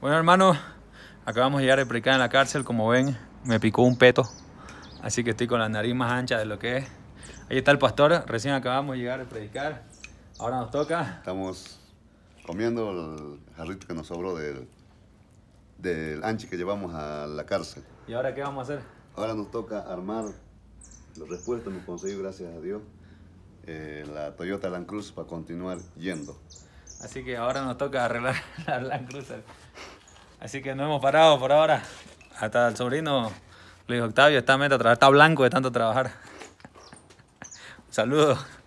Bueno, hermano, acabamos de llegar a predicar en la cárcel. Como ven, me picó un peto. Así que estoy con la nariz más ancha de lo que es. Ahí está el pastor. Recién acabamos de llegar a predicar. Ahora nos toca. Estamos comiendo el jarrito que nos sobró del, del anchi que llevamos a la cárcel. ¿Y ahora qué vamos a hacer? Ahora nos toca armar los repuestos. Nos conseguí, gracias a Dios, eh, la Toyota Land Cruiser para continuar yendo. Así que ahora nos toca arreglar la Land Cruiser. Así que no hemos parado por ahora. Hasta el sobrino Luis Octavio está meta a está blanco de tanto trabajar. Un saludo.